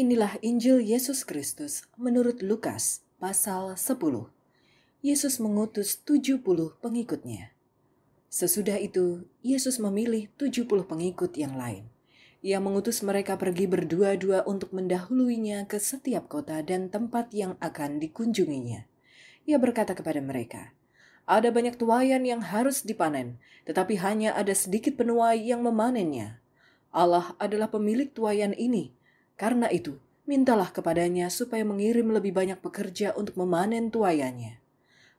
Inilah Injil Yesus Kristus menurut Lukas pasal 10. Yesus mengutus 70 pengikutnya. Sesudah itu, Yesus memilih 70 pengikut yang lain. Ia mengutus mereka pergi berdua-dua untuk mendahuluinya ke setiap kota dan tempat yang akan dikunjunginya. Ia berkata kepada mereka, ada banyak tuayan yang harus dipanen, tetapi hanya ada sedikit penuai yang memanennya. Allah adalah pemilik tuayan ini, karena itu, mintalah kepadanya supaya mengirim lebih banyak pekerja untuk memanen tuayanya.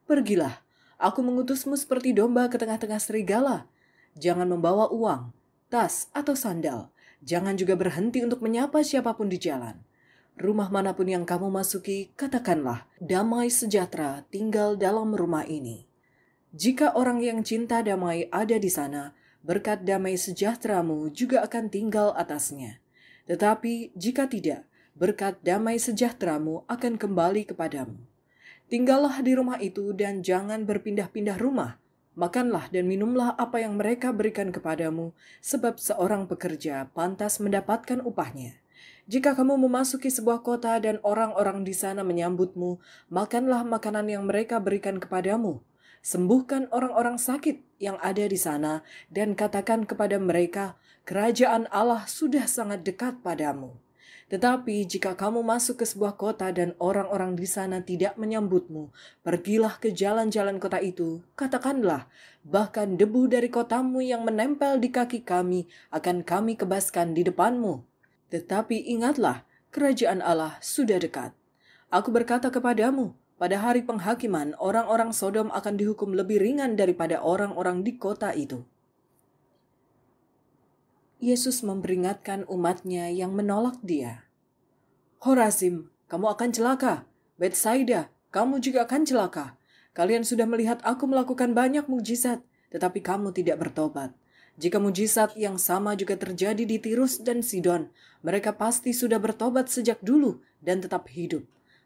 Pergilah, aku mengutusmu seperti domba ke tengah-tengah serigala. Jangan membawa uang, tas, atau sandal. Jangan juga berhenti untuk menyapa siapapun di jalan. Rumah manapun yang kamu masuki, katakanlah, damai sejahtera tinggal dalam rumah ini. Jika orang yang cinta damai ada di sana, berkat damai sejahteramu juga akan tinggal atasnya. Tetapi jika tidak, berkat damai sejahteramu akan kembali kepadamu. Tinggallah di rumah itu dan jangan berpindah-pindah rumah. Makanlah dan minumlah apa yang mereka berikan kepadamu, sebab seorang pekerja pantas mendapatkan upahnya. Jika kamu memasuki sebuah kota dan orang-orang di sana menyambutmu, makanlah makanan yang mereka berikan kepadamu, sembuhkan orang-orang sakit yang ada di sana, dan katakan kepada mereka, "Kerajaan Allah sudah sangat dekat padamu." Tetapi jika kamu masuk ke sebuah kota dan orang-orang di sana tidak menyambutmu, pergilah ke jalan-jalan kota itu. Katakanlah, bahkan debu dari kotamu yang menempel di kaki kami akan kami kebaskan di depanmu. Tetapi ingatlah, kerajaan Allah sudah dekat. Aku berkata kepadamu, pada hari penghakiman orang-orang Sodom akan dihukum lebih ringan daripada orang-orang di kota itu. Yesus memperingatkan umatnya yang menolak dia. Horazim, kamu akan celaka. Betsaida, kamu juga akan celaka. Kalian sudah melihat aku melakukan banyak mujizat, tetapi kamu tidak bertobat. Jika mujizat yang sama juga terjadi di Tirus dan Sidon, mereka pasti sudah bertobat sejak dulu dan tetap hidup.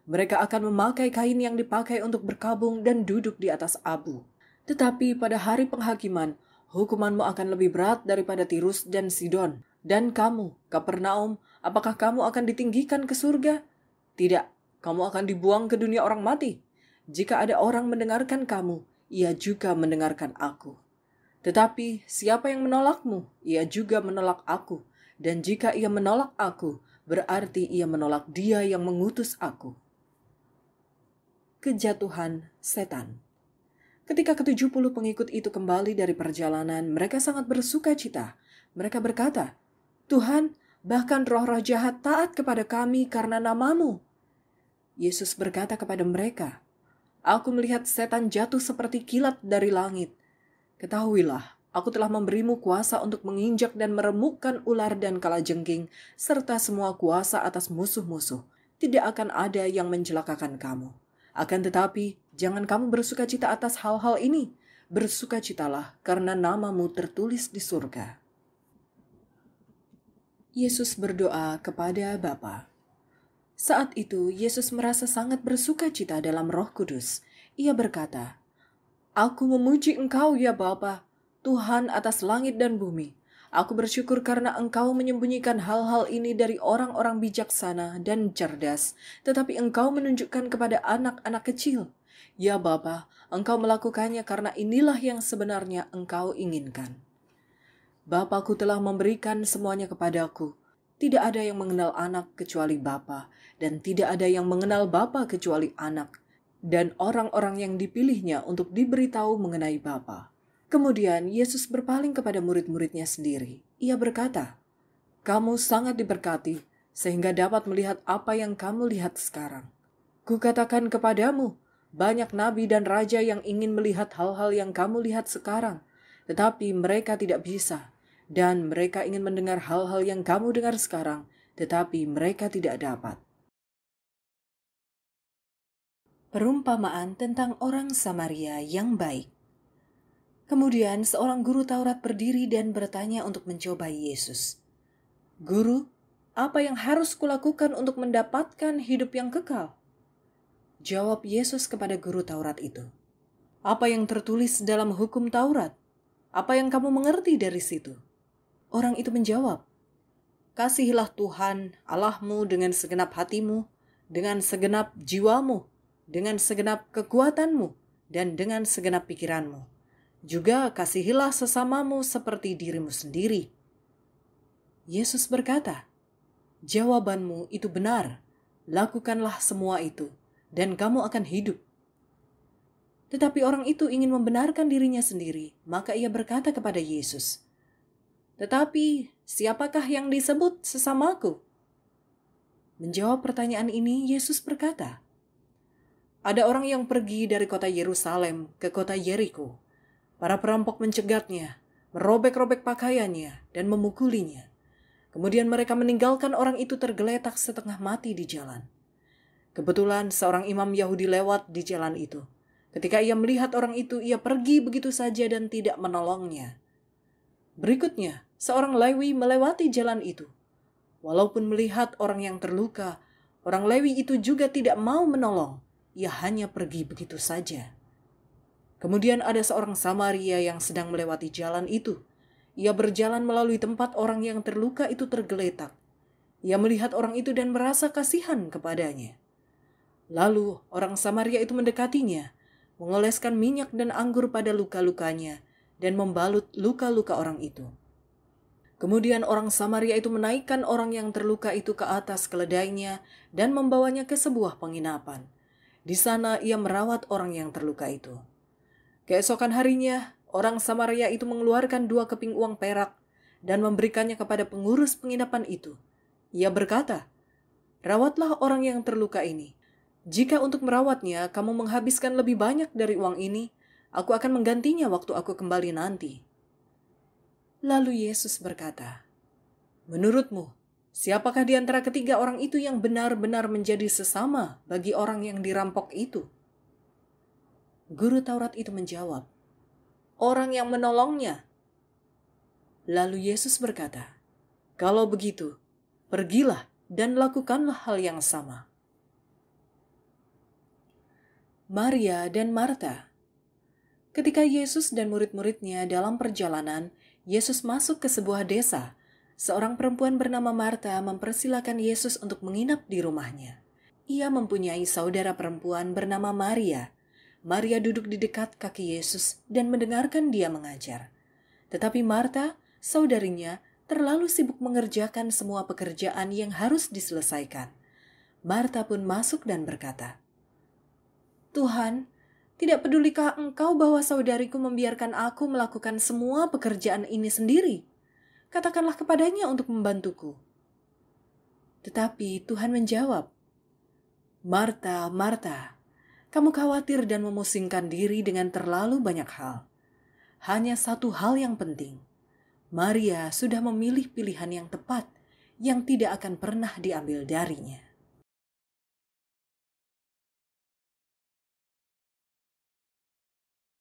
Mereka akan memakai kain yang dipakai untuk berkabung dan duduk di atas abu. Tetapi pada hari penghakiman, hukumanmu akan lebih berat daripada Tirus dan Sidon. Dan kamu, Kapernaum, apakah kamu akan ditinggikan ke surga? Tidak, kamu akan dibuang ke dunia orang mati. Jika ada orang mendengarkan kamu, ia juga mendengarkan aku. Tetapi siapa yang menolakmu, ia juga menolak aku. Dan jika ia menolak aku, berarti ia menolak dia yang mengutus aku kejatuhan setan. Ketika ketujuh puluh pengikut itu kembali dari perjalanan, mereka sangat bersuka cita. Mereka berkata, Tuhan, bahkan roh-roh jahat taat kepada kami karena namamu. Yesus berkata kepada mereka, Aku melihat setan jatuh seperti kilat dari langit. Ketahuilah, aku telah memberimu kuasa untuk menginjak dan meremukkan ular dan kalajengking, serta semua kuasa atas musuh-musuh. Tidak akan ada yang mencelakakan kamu.' Akan tetapi, jangan kamu bersuka cita atas hal-hal ini. Bersuka Bersukacitalah karena namamu tertulis di surga. Yesus berdoa kepada Bapa. Saat itu Yesus merasa sangat bersuka cita dalam Roh Kudus. Ia berkata, "Aku memuji Engkau ya Bapa, Tuhan atas langit dan bumi, Aku bersyukur karena engkau menyembunyikan hal-hal ini dari orang-orang bijaksana dan cerdas, tetapi engkau menunjukkan kepada anak-anak kecil. Ya Bapa, engkau melakukannya karena inilah yang sebenarnya engkau inginkan. Bapakku telah memberikan semuanya kepadaku. Tidak ada yang mengenal anak kecuali Bapa, dan tidak ada yang mengenal Bapa kecuali anak, dan orang-orang yang dipilihnya untuk diberitahu mengenai Bapa. Kemudian Yesus berpaling kepada murid-muridnya sendiri. Ia berkata, "Kamu sangat diberkati sehingga dapat melihat apa yang kamu lihat sekarang. Kukatakan kepadamu, banyak nabi dan raja yang ingin melihat hal-hal yang kamu lihat sekarang, tetapi mereka tidak bisa, dan mereka ingin mendengar hal-hal yang kamu dengar sekarang, tetapi mereka tidak dapat." Perumpamaan tentang orang Samaria yang baik. Kemudian seorang guru Taurat berdiri dan bertanya untuk mencoba Yesus. Guru, apa yang harus kulakukan untuk mendapatkan hidup yang kekal? Jawab Yesus kepada guru Taurat itu. Apa yang tertulis dalam hukum Taurat? Apa yang kamu mengerti dari situ? Orang itu menjawab, Kasihilah Tuhan Allahmu dengan segenap hatimu, dengan segenap jiwamu, dengan segenap kekuatanmu, dan dengan segenap pikiranmu juga kasihilah sesamamu seperti dirimu sendiri. Yesus berkata, "Jawabanmu itu benar. Lakukanlah semua itu, dan kamu akan hidup." Tetapi orang itu ingin membenarkan dirinya sendiri, maka ia berkata kepada Yesus, "Tetapi siapakah yang disebut sesamaku?" Menjawab pertanyaan ini, Yesus berkata, "Ada orang yang pergi dari kota Yerusalem ke kota Jericho. Para perampok mencegatnya, merobek-robek pakaiannya, dan memukulinya. Kemudian mereka meninggalkan orang itu tergeletak setengah mati di jalan. Kebetulan seorang imam Yahudi lewat di jalan itu. Ketika ia melihat orang itu, ia pergi begitu saja dan tidak menolongnya. Berikutnya, seorang Lewi melewati jalan itu. Walaupun melihat orang yang terluka, orang Lewi itu juga tidak mau menolong. Ia hanya pergi begitu saja. Kemudian ada seorang Samaria yang sedang melewati jalan itu. Ia berjalan melalui tempat orang yang terluka itu tergeletak. Ia melihat orang itu dan merasa kasihan kepadanya. Lalu orang Samaria itu mendekatinya, mengoleskan minyak dan anggur pada luka-lukanya, dan membalut luka-luka orang itu. Kemudian orang Samaria itu menaikkan orang yang terluka itu ke atas keledainya dan membawanya ke sebuah penginapan. Di sana ia merawat orang yang terluka itu. Keesokan harinya, orang Samaria itu mengeluarkan dua keping uang perak dan memberikannya kepada pengurus penginapan itu. Ia berkata, Rawatlah orang yang terluka ini. Jika untuk merawatnya kamu menghabiskan lebih banyak dari uang ini, aku akan menggantinya waktu aku kembali nanti. Lalu Yesus berkata, Menurutmu, siapakah di antara ketiga orang itu yang benar-benar menjadi sesama bagi orang yang dirampok itu?' Guru Taurat itu menjawab, "Orang yang menolongnya." Lalu Yesus berkata, "Kalau begitu, pergilah dan lakukanlah hal yang sama." Maria dan Marta. Ketika Yesus dan murid-muridnya dalam perjalanan, Yesus masuk ke sebuah desa. Seorang perempuan bernama Marta mempersilahkan Yesus untuk menginap di rumahnya. Ia mempunyai saudara perempuan bernama Maria Maria duduk di dekat kaki Yesus dan mendengarkan dia mengajar. Tetapi Marta, saudarinya, terlalu sibuk mengerjakan semua pekerjaan yang harus diselesaikan. Marta pun masuk dan berkata, "Tuhan, tidak pedulikah engkau bahwa saudariku membiarkan aku melakukan semua pekerjaan ini sendiri? Katakanlah kepadanya untuk membantuku." Tetapi Tuhan menjawab, "Marta, Marta, kamu khawatir dan memusingkan diri dengan terlalu banyak hal. Hanya satu hal yang penting. Maria sudah memilih pilihan yang tepat yang tidak akan pernah diambil darinya.